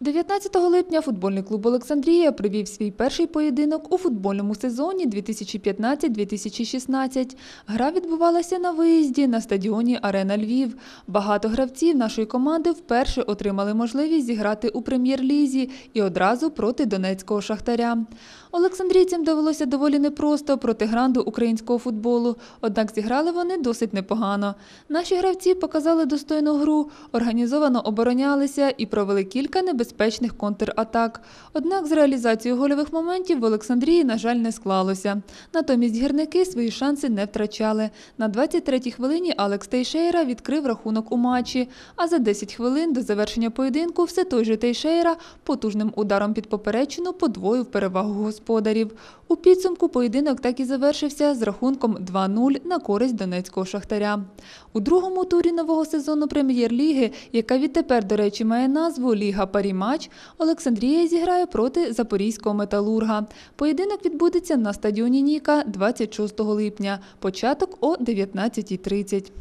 19 липня футбольний клуб Олександрія привів свій перший поєдинок у футбольному сезоні 2015-2016. Гра відбувалася на виїзді на стадіоні Арена Львів. Багато гравців нашої команди вперше отримали можливість зіграти у прем'єр-лізі і одразу проти донецького шахтаря. Олександрійцям довелося доволі непросто проти гранду українського футболу. Однак зіграли вони досить непогано. Наші гравці показали достойну гру, організовано оборонялися і провели кілька небезпечних небезпечних контратак. Однак з реалізацією гольових моментів в Олександрії, на жаль, не склалося. Натомість гірники свої шанси не втрачали. На 23-й хвилині Алекс Тейшейра відкрив рахунок у матчі. А за 10 хвилин до завершення поєдинку все той же Тейшейра потужним ударом під поперечину подвоїв перевагу господарів. У підсумку поєдинок так і завершився з рахунком 2-0 на користь донецького шахтаря. У другому турі нового сезону прем'єр-ліги, яка відтепер, до речі, має назву Ліга Парі матч Олександрія зіграє проти запорізького металурга. Поєдинок відбудеться на стадіоні Ніка 26 липня, початок о 19.30.